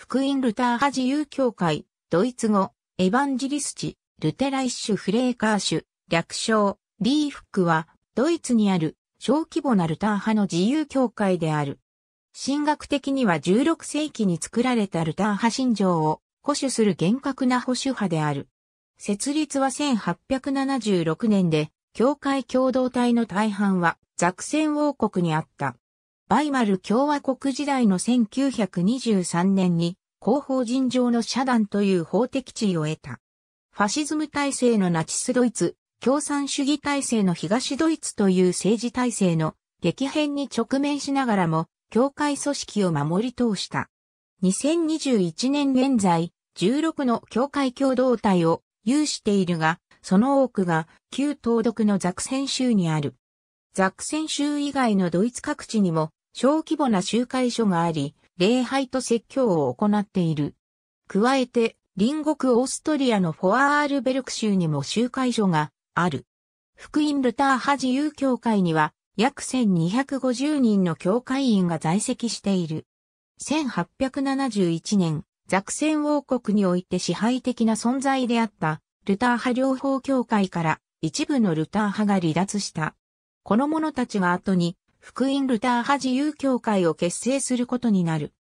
福音ルター派自由協会、ドイツ語、エヴァンジリスチ、ルテライッシュフレーカーシュ、略称、リーフックは、ドイツにある小規模なルター派の自由協会である。神学的には16世紀に作られたルター派信条を保守する厳格な保守派である。設立は1876年で、教会共同体の大半はザクセン王国にあった。バイマル共和国時代の1923年に広報尋常の遮断という法的地位を得た。ファシズム体制のナチスドイツ、共産主義体制の東ドイツという政治体制の激変に直面しながらも、教会組織を守り通した。2021年現在、16の教会共同体を有しているが、その多くが旧東独のザクセン州にある。ザクセン州以外のドイツ各地にも小規模な集会所があり、礼拝と説教を行っている。加えて、隣国オーストリアのフォアールベルク州にも集会所がある。福音ルター派自由教会には約1250人の教会員が在籍している。1871年、ザクセン王国において支配的な存在であったルター派両方教会から一部のルター派が離脱した。この者たちが後に福音ルター派自由協会を結成することになる。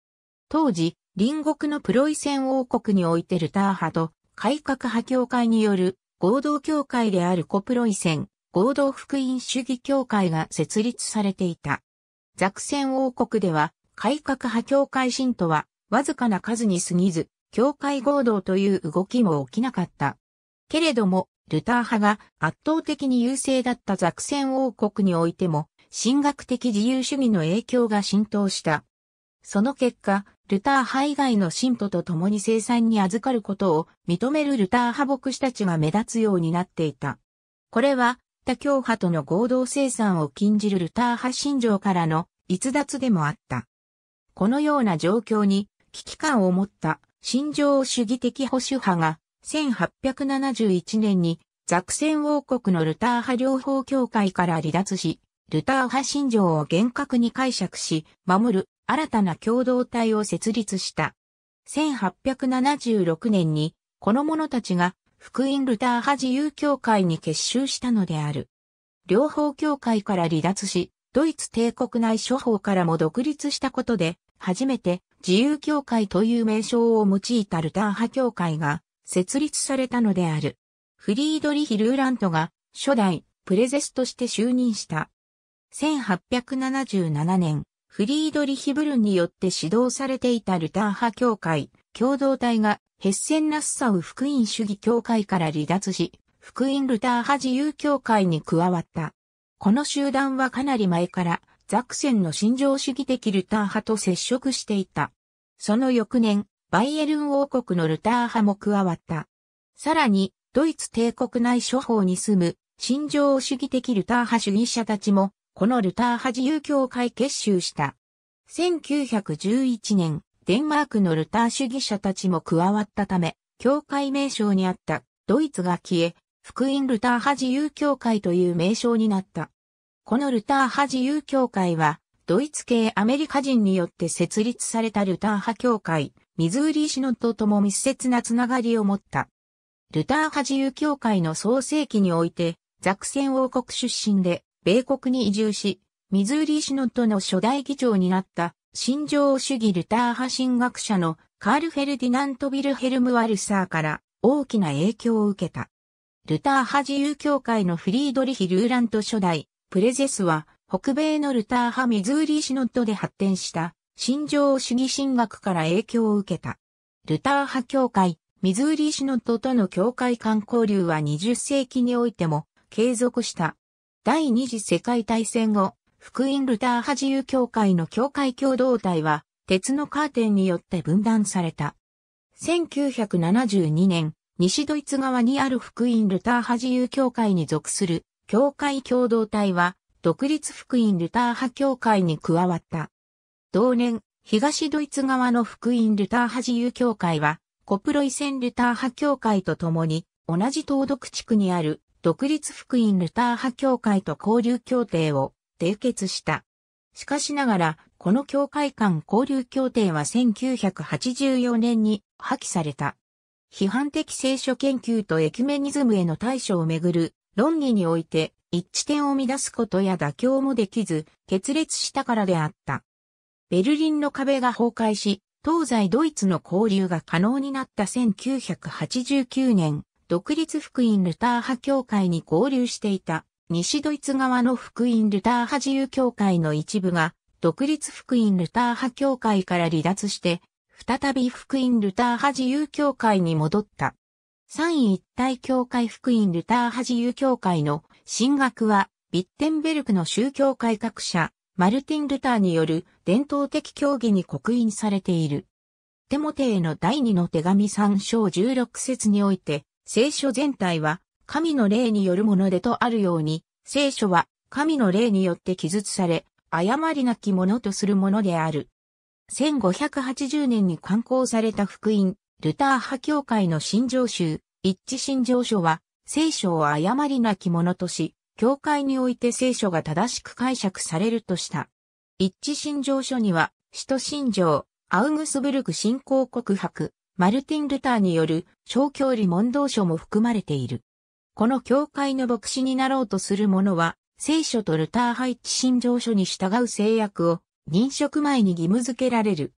当時、隣国のプロイセン王国においてルター派と改革派協会による合同協会であるコプロイセン合同福音主義協会が設立されていた。ザクセン王国では改革派協会信徒はわずかな数に過ぎず、教会合同という動きも起きなかった。けれども、ルター派が圧倒的に優勢だったザクセン王国においても、神学的自由主義の影響が浸透した。その結果、ルター派以外の信徒と共に生産に預かることを認めるルター派牧師たちが目立つようになっていた。これは、他教派との合同生産を禁じるルター派信条からの逸脱でもあった。このような状況に危機感を持った信条主義的保守派が1871年にザクセン王国のルター派両方協会から離脱し、ルター派信条を厳格に解釈し、守る新たな共同体を設立した。1876年に、この者たちが福音ルター派自由協会に結集したのである。両方協会から離脱し、ドイツ帝国内諸法からも独立したことで、初めて自由協会という名称を用いたルター派協会が設立されたのである。フリードリヒ・ルーラントが初代プレゼスとして就任した。1877年、フリードリヒブルンによって指導されていたルター派教会、共同体がヘッセン・ラッサウ福音主義教会から離脱し、福音ルター派自由教会に加わった。この集団はかなり前から、ザクセンの新情主義的ルター派と接触していた。その翌年、バイエルン王国のルター派も加わった。さらに、ドイツ帝国内諸法に住む、新情主義的ルター派主義者たちも、このルター派自由協会結集した。1911年、デンマークのルター主義者たちも加わったため、教会名称にあったドイツが消え、福音ルター派自由協会という名称になった。このルター派自由協会は、ドイツ系アメリカ人によって設立されたルター派協会、ミズーリーシノととも密接なつながりを持った。ルター派自由協会の創世期において、ザクセン王国出身で、米国に移住し、ミズーリシノットの初代議長になった、新情主義ルター派神学者のカール・フェルディナント・ヴィルヘルム・ワルサーから大きな影響を受けた。ルター派自由教会のフリードリヒ・ルーラント初代、プレゼスは、北米のルター派ミズーリー・シノットで発展した、新情主義神学から影響を受けた。ルター派教会、ミズーリー・シノットとの教会間交流は20世紀においても継続した。第二次世界大戦後、福音ルター派自由協会の協会共同体は、鉄のカーテンによって分断された。1972年、西ドイツ側にある福音ルター派自由協会に属する教会共同体は、独立福音ルター派協会に加わった。同年、東ドイツ側の福音ルター派自由協会は、コプロイセンルター派協会と共に、同じ東読地区にある独立福音ルター派協会と交流協定を締結した。しかしながら、この協会間交流協定は1984年に破棄された。批判的聖書研究とエキュメニズムへの対処をめぐる論議において一致点を乱すことや妥協もできず決裂したからであった。ベルリンの壁が崩壊し、東西ドイツの交流が可能になった1989年、独立福音ルター派教会に合流していた、西ドイツ側の福音ルター派自由教会の一部が、独立福音ルター派教会から離脱して、再び福音ルター派自由教会に戻った。三位一体教会福音ルター派自由教会の進学は、ビッテンベルクの宗教改革者、マルティン・ルターによる伝統的教義に刻印されている。テモテへの第二の手紙3章16節において、聖書全体は神の霊によるものでとあるように、聖書は神の霊によって記述され、誤りなきものとするものである。1580年に刊行された福音、ルター派教会の新上集、一致新上書は、聖書を誤りなきものとし、教会において聖書が正しく解釈されるとした。一致新上書には、使徒新条、アウグスブルク信仰告白、マルティン・ルターによる小教理問答書も含まれている。この教会の牧師になろうとする者は、聖書とルター配置信条書に従う制約を認職前に義務付けられる。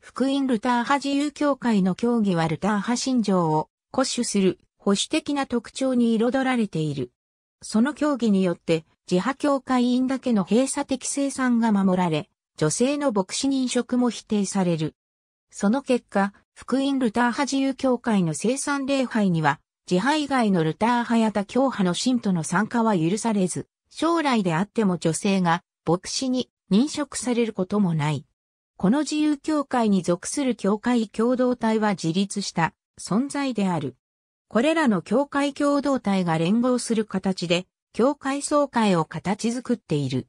福音ルター派自由教会の教義はルター派信条を固守する保守的な特徴に彩られている。その教義によって自派教会員だけの閉鎖的生産が守られ、女性の牧師認職も否定される。その結果、福音ルター派自由教会の生産礼拝には、自派以外のルター派や他教派の信徒の参加は許されず、将来であっても女性が牧師に認職されることもない。この自由教会に属する教会共同体は自立した存在である。これらの教会共同体が連合する形で、教会総会を形作っている。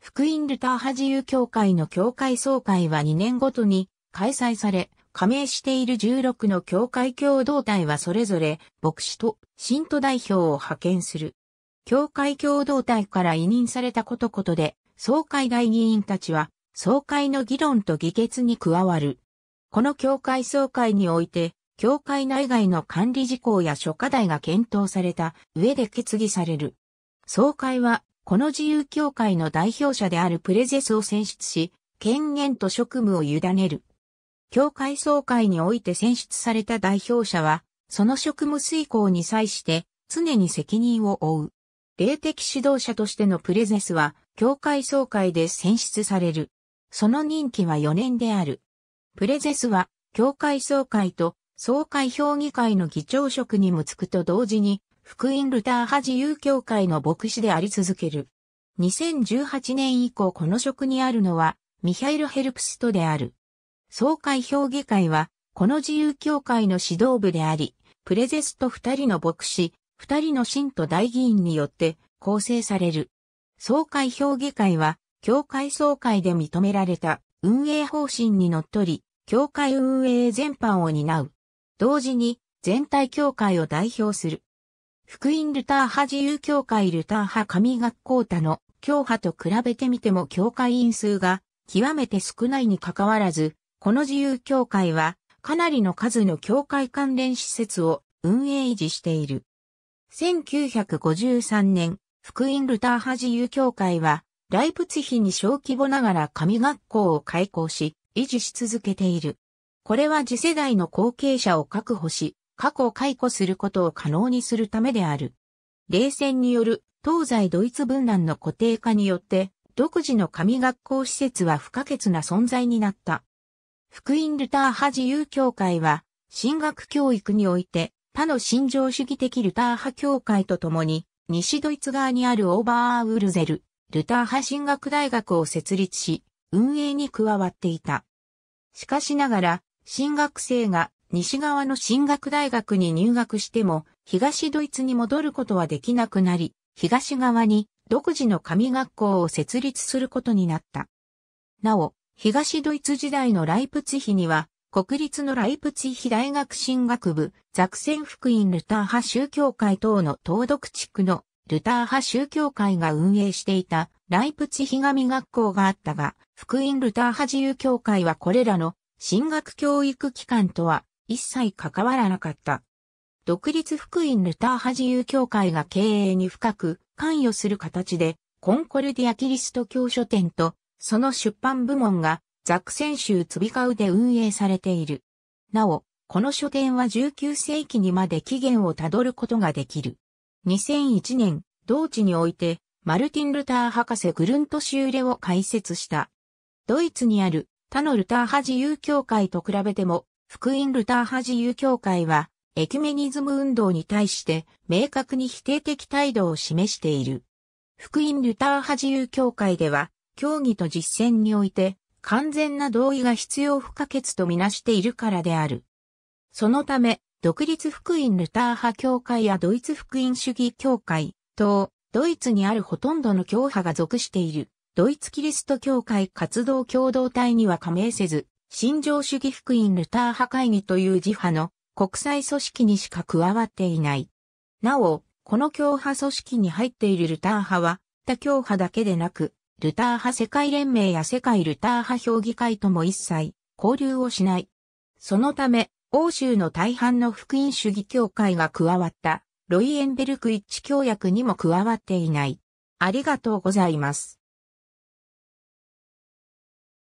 福音ルター派自由教会の教会総会は2年ごとに開催され、加盟している16の教会共同体はそれぞれ牧師と信徒代表を派遣する。教会共同体から委任されたことことで、総会代議員たちは、総会の議論と議決に加わる。この教会総会において、教会内外の管理事項や諸課題が検討された上で決議される。総会は、この自由教会の代表者であるプレゼスを選出し、権限と職務を委ねる。協会総会において選出された代表者は、その職務遂行に際して常に責任を負う。霊的指導者としてのプレゼスは、協会総会で選出される。その任期は4年である。プレゼスは、協会総会と総会評議会の議長職にもつくと同時に、福音ルター派自由協会の牧師であり続ける。2018年以降この職にあるのは、ミハイル・ヘルプストである。総会評議会は、この自由教会の指導部であり、プレゼスト二人の牧師、二人の信徒大議員によって構成される。総会評議会は、教会総会で認められた運営方針にのっとり、教会運営全般を担う。同時に、全体教会を代表する。福音ルター派自由教会ルター派神学校他の教派と比べてみても教会員数が極めて少ないにかかわらず、この自由協会は、かなりの数の協会関連施設を運営維持している。1953年、福音ルター派自由協会は、ライプツヒに小規模ながら神学校を開校し、維持し続けている。これは次世代の後継者を確保し、過去を解雇することを可能にするためである。冷戦による東西ドイツ分断の固定化によって、独自の神学校施設は不可欠な存在になった。福音ルター派自由教会は、神学教育において、他の心情主義的ルター派教会とともに、西ドイツ側にあるオーバーウルゼル、ルター派神学大学を設立し、運営に加わっていた。しかしながら、新学生が西側の進学大学に入学しても、東ドイツに戻ることはできなくなり、東側に独自の神学校を設立することになった。なお、東ドイツ時代のライプツヒには、国立のライプツヒ大学進学部、ザクセン福音ルター派宗教会等の東独地区のルター派宗教会が運営していたライプツヒ神学校があったが、福音ルター派自由教会はこれらの進学教育機関とは一切関わらなかった。独立福音ルター派自由教会が経営に深く関与する形で、コンコルディアキリスト教書店とその出版部門がザクセン州ツビカウで運営されている。なお、この書店は19世紀にまで起源をたどることができる。2001年、同地において、マルティン・ルター博士グルントシューレを開設した。ドイツにある他のルター派自由協会と比べても、福音ルター派自由協会は、エキュメニズム運動に対して明確に否定的態度を示している。福音ルター派自由協会では、競技と実践において、完全な同意が必要不可欠とみなしているからである。そのため、独立福音ルター派教会やドイツ福音主義教会等、ドイツにあるほとんどの教派が属している、ドイツキリスト教会活動共同体には加盟せず、新情主義福音ルター派会議という自派の国際組織にしか加わっていない。なお、この教派組織に入っているルター派は、他教派だけでなく、ルター派世界連盟や世界ルター派評議会とも一切交流をしない。そのため、欧州の大半の福音主義協会が加わったロイエンベルク一致協約にも加わっていない。ありがとうございます。